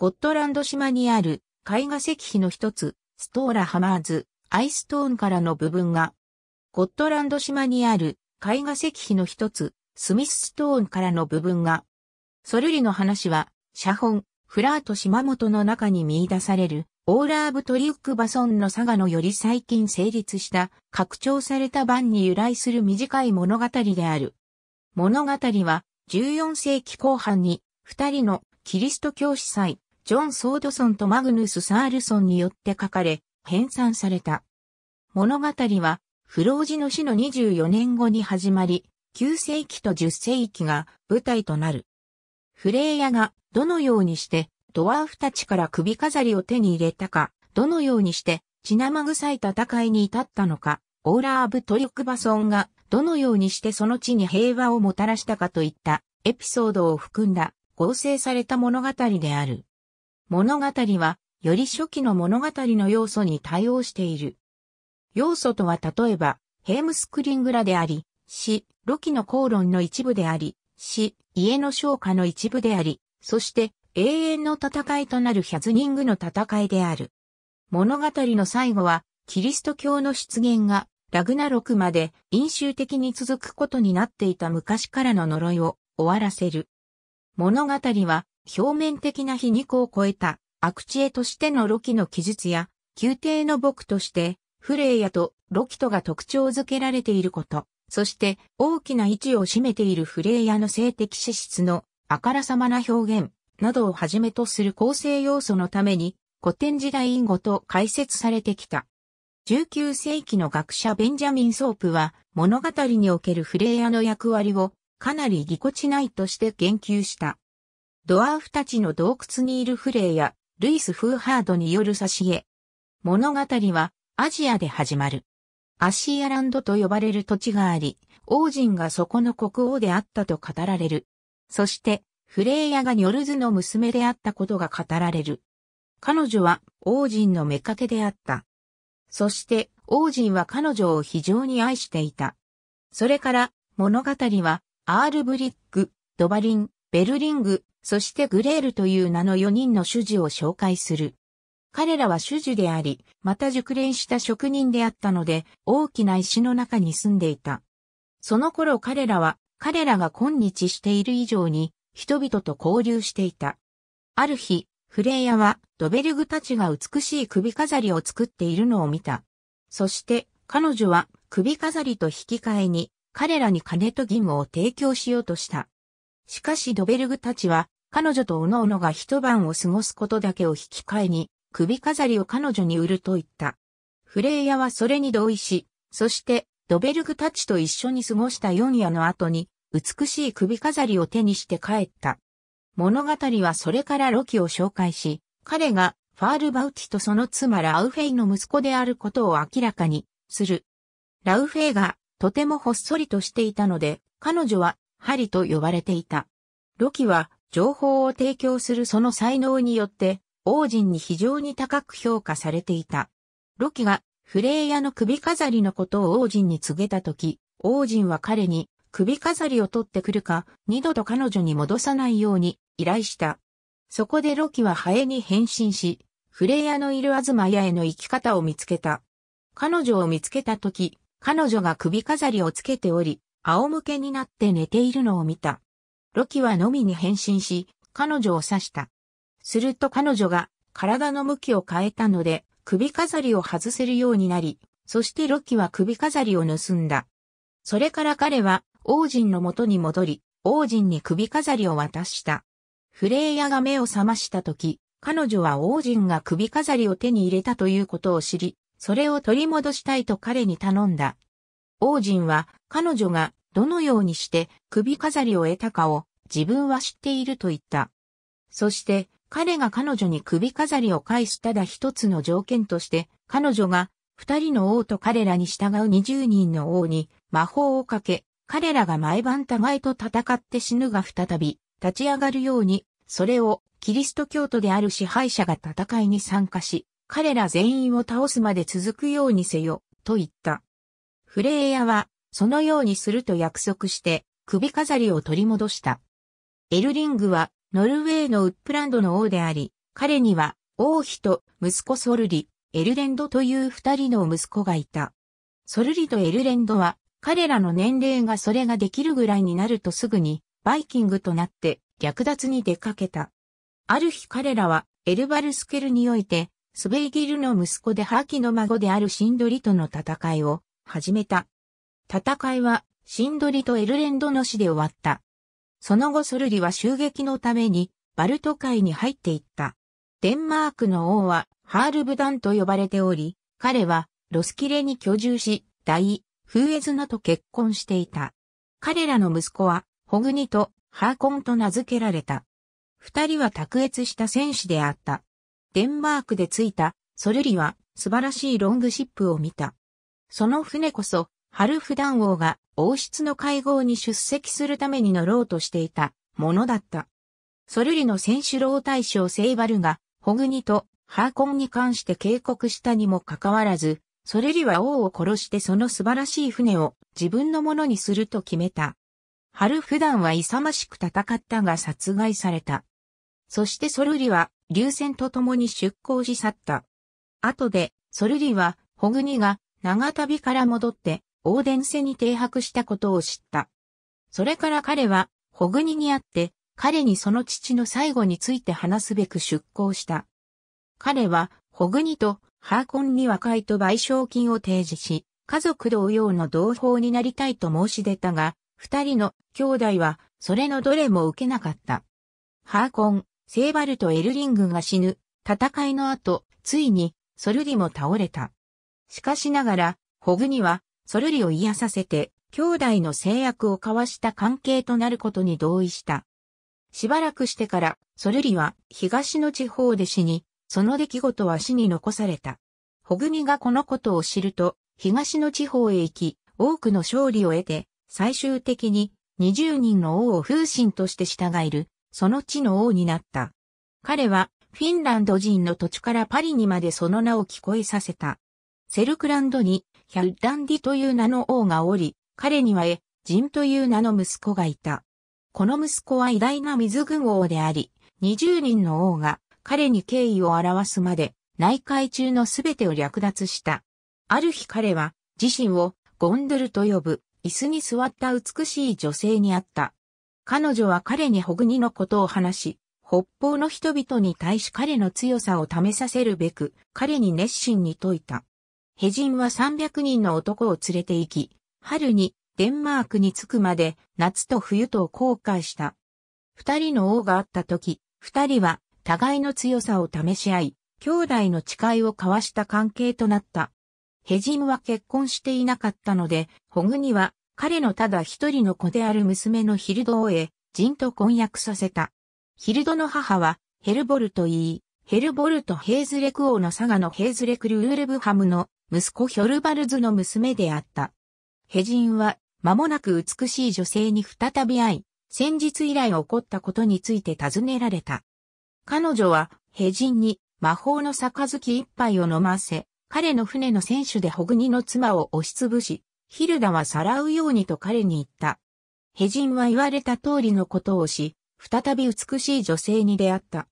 ゴットランド島にある絵画石碑の一つ、ストーラハマーズ、アイストーンからの部分が、ゴットランド島にある絵画石碑の一つ、スミスストーンからの部分が、ソルリの話は、写本、フラート島本の中に見出される、オーラーブトリュックバソンの佐賀のより最近成立した拡張された版に由来する短い物語である。物語は14世紀後半に二人のキリスト教司祭ジョン・ソードソンとマグヌス・サールソンによって書かれ、編纂された。物語は、フロージの死の24年後に始まり、9世紀と10世紀が舞台となる。フレイヤがどのようにしてドワーフたちから首飾りを手に入れたか、どのようにして血生臭い戦いに至ったのか、オーラー・ブ・トリュクバソンがどのようにしてその地に平和をもたらしたかといったエピソードを含んだ合成された物語である。物語は、より初期の物語の要素に対応している。要素とは例えば、ヘームスクリングラであり、死、ロキの口論の一部であり、死、家の昇華の一部であり、そして永遠の戦いとなるヒャズニングの戦いである。物語の最後は、キリスト教の出現がラグナロクまで飲酒的に続くことになっていた昔からの呪いを終わらせる。物語は表面的な皮肉を超えた、悪知恵としてのロキの記述や、宮廷の僕として、フレイヤとロキとが特徴づけられていること、そして大きな位置を占めているフレイヤの性的資質のあからさまな表現などをはじめとする構成要素のために古典時代隠語と解説されてきた。19世紀の学者ベンジャミン・ソープは物語におけるフレイヤの役割をかなりぎこちないとして言及した。ドワーフたちの洞窟にいるフレイやルイス・フーハードによる挿絵。物語はアジアで始まる。アシアランドと呼ばれる土地があり、王人がそこの国王であったと語られる。そして、フレイヤがニョルズの娘であったことが語られる。彼女は王人の妾であった。そして、王人は彼女を非常に愛していた。それから、物語は、アールブリック、ドバリン、ベルリング、そしてグレールという名の4人の主事を紹介する。彼らは主事であり、また熟練した職人であったので、大きな石の中に住んでいた。その頃彼らは、彼らが今日している以上に、人々と交流していた。ある日、フレイヤは、ドベルグたちが美しい首飾りを作っているのを見た。そして、彼女は、首飾りと引き換えに、彼らに金と義務を提供しようとした。しかしドベルグたちは、彼女と各々が一晩を過ごすことだけを引き換えに、首飾りを彼女に売ると言った。フレイヤはそれに同意し、そしてドベルグたちと一緒に過ごした4夜の後に、美しい首飾りを手にして帰った。物語はそれからロキを紹介し、彼がファールバウティとその妻ラウフェイの息子であることを明らかにする。ラウフェイがとてもほっそりとしていたので、彼女は針と呼ばれていた。ロキは情報を提供するその才能によって王人に非常に高く評価されていた。ロキがフレイヤの首飾りのことを王人に告げたとき、王人は彼に首飾りを取ってくるか二度と彼女に戻さないように依頼した。そこでロキはハエに変身し、フレイヤのいるアズマヤへの生き方を見つけた。彼女を見つけたとき、彼女が首飾りをつけており、仰向けになって寝ているのを見た。ロキはのみに変身し、彼女を刺した。すると彼女が体の向きを変えたので、首飾りを外せるようになり、そしてロキは首飾りを盗んだ。それから彼は王人の元に戻り、王人に首飾りを渡した。フレイヤが目を覚ました時、彼女は王人が首飾りを手に入れたということを知り、それを取り戻したいと彼に頼んだ。王人は彼女がどのようにして首飾りを得たかを自分は知っていると言った。そして彼が彼女に首飾りを返すただ一つの条件として彼女が二人の王と彼らに従う二十人の王に魔法をかけ彼らが毎晩互いと戦って死ぬが再び立ち上がるようにそれをキリスト教徒である支配者が戦いに参加し彼ら全員を倒すまで続くようにせよと言った。フレイヤは、そのようにすると約束して、首飾りを取り戻した。エルリングは、ノルウェーのウップランドの王であり、彼には、王妃と息子ソルリ、エルレンドという二人の息子がいた。ソルリとエルレンドは、彼らの年齢がそれができるぐらいになるとすぐに、バイキングとなって、略奪に出かけた。ある日彼らは、エルバルスケルにおいて、スベイギルの息子でハーキの孫であるシンドリとの戦いを始めた。戦いは、シンドリとエルレンドの死で終わった。その後ソルリは襲撃のために、バルト海に入っていった。デンマークの王は、ハールブダンと呼ばれており、彼は、ロスキレに居住し、大、フーエズナと結婚していた。彼らの息子は、ホグニと、ハーコンと名付けられた。二人は卓越した戦士であった。デンマークで着いた、ソルリは、素晴らしいロングシップを見た。その船こそ、ハルフダン王が王室の会合に出席するために乗ろうとしていたものだった。ソルリの選手老大将セイバルが、ホグニとハーコンに関して警告したにもかかわらず、ソルリは王を殺してその素晴らしい船を自分のものにすると決めた。ハルフダンは勇ましく戦ったが殺害された。そしてソルリは、流戦と共に出港し去った。後で、ソルリは、ホグニが長旅から戻って、オーデンセに停泊したことを知った。それから彼は、ホグニに会って、彼にその父の最後について話すべく出航した。彼は、ホグニとハーコンに和解と賠償金を提示し、家族同様の同胞になりたいと申し出たが、二人の兄弟は、それのどれも受けなかった。ハーコン、セーバルとエルリングが死ぬ、戦いの後、ついに、ソルディも倒れた。しかしながら、ホグには、ソルリを癒させて、兄弟の制約を交わした関係となることに同意した。しばらくしてから、ソルリは東の地方で死に、その出来事は死に残された。ホグニがこのことを知ると、東の地方へ行き、多くの勝利を得て、最終的に20人の王を風神として従える、その地の王になった。彼は、フィンランド人の土地からパリにまでその名を聞こえさせた。セルクランドに、ヒャルダンディという名の王がおり、彼にはエ、ジンという名の息子がいた。この息子は偉大な水軍王であり、二十人の王が彼に敬意を表すまで、内海中のすべてを略奪した。ある日彼は、自身をゴンドルと呼ぶ、椅子に座った美しい女性に会った。彼女は彼にホグニのことを話し、北方の人々に対し彼の強さを試させるべく、彼に熱心に説いた。ヘジンは300人の男を連れて行き、春にデンマークに着くまで夏と冬とを後悔した。二人の王があった時、二人は互いの強さを試し合い、兄弟の誓いを交わした関係となった。ヘジンは結婚していなかったので、ホグには彼のただ一人の子である娘のヒルド王へ、ジンと婚約させた。ヒルドの母はヘルボルと言い、ヘルボルとヘイズレク王の佐賀のヘイズレクルールブハムの息子ヒョルバルズの娘であった。ヘジンは、間もなく美しい女性に再び会い、先日以来起こったことについて尋ねられた。彼女は、ヘジンに魔法の杯一杯を飲ませ、彼の船の船首でホグニの妻を押しつぶし、ヒルダはさらうようにと彼に言った。ヘジンは言われた通りのことをし、再び美しい女性に出会った。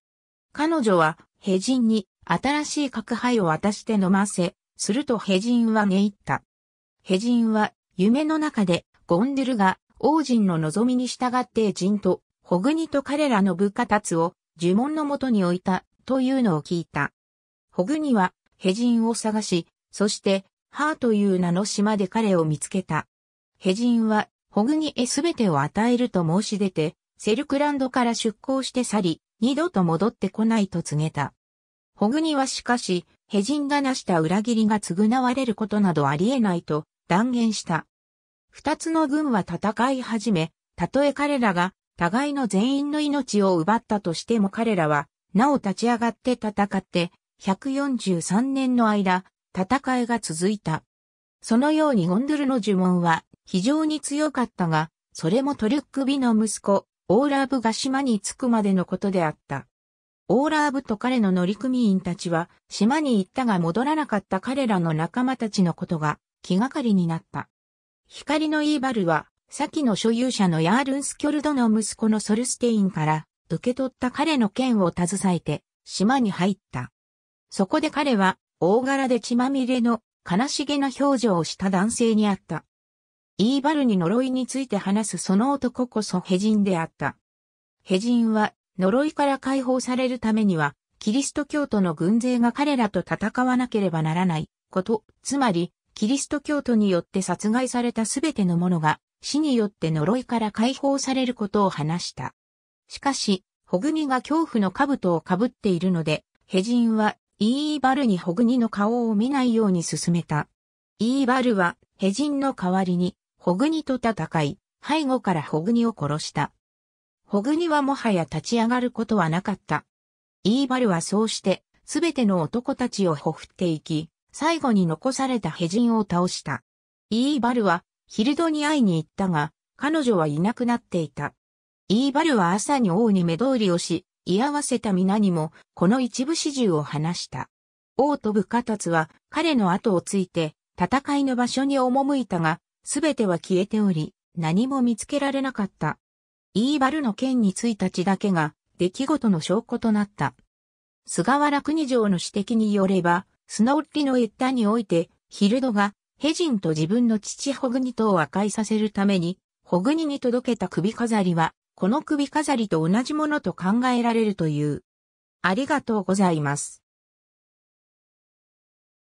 彼女は、ヘジンに新しい核杯を渡して飲ませ、するとヘジンは寝入った。ヘジンは夢の中でゴンドゥルが王人の望みに従ってジンとホグニと彼らの部下たちを呪文のもとに置いたというのを聞いた。ホグニはヘジンを探し、そしてハーという名の島で彼を見つけた。ヘジンはホグニへすべてを与えると申し出て、セルクランドから出港して去り、二度と戻ってこないと告げた。ホグニはしかし、ヘジンがなした裏切りが償われることなどありえないと断言した。二つの軍は戦い始め、たとえ彼らが互いの全員の命を奪ったとしても彼らは、なお立ち上がって戦って、143年の間、戦いが続いた。そのようにゴンドルの呪文は非常に強かったが、それもトルックビの息子、オーラーブが島に着くまでのことであった。オーラーブと彼の乗組員たちは、島に行ったが戻らなかった彼らの仲間たちのことが気がかりになった。光のイーバルは、先の所有者のヤールンスキョルドの息子のソルステインから受け取った彼の剣を携えて島に入った。そこで彼は大柄で血まみれの悲しげな表情をした男性に会った。イーバルに呪いについて話すその男こそヘジンであった。ヘジンは呪いから解放されるためには、キリスト教徒の軍勢が彼らと戦わなければならないこと、つまり、キリスト教徒によって殺害されたすべてのものが、死によって呪いから解放されることを話した。しかし、ホグニが恐怖の兜をかぶっているので、ヘジンは、イーバルにホグニの顔を見ないように進めた。イーバルは、ヘジンの代わりに、ホグニと戦い、背後からホグニを殺した。ホグにはもはや立ち上がることはなかった。イーバルはそうして、すべての男たちをほふっていき、最後に残されたヘジンを倒した。イーバルは、ヒルドに会いに行ったが、彼女はいなくなっていた。イーバルは朝に王に目通りをし、居合わせた皆にも、この一部始終を話した。王と部下達は、彼の後をついて、戦いの場所に赴いたが、すべては消えており、何も見つけられなかった。イーバルの件についた血だけが出来事の証拠となった。菅原国城の指摘によれば、スノッリのったにおいて、ヒルドが、ヘジンと自分の父ホグニトを和解させるために、ホグニに届けた首飾りは、この首飾りと同じものと考えられるという。ありがとうございます。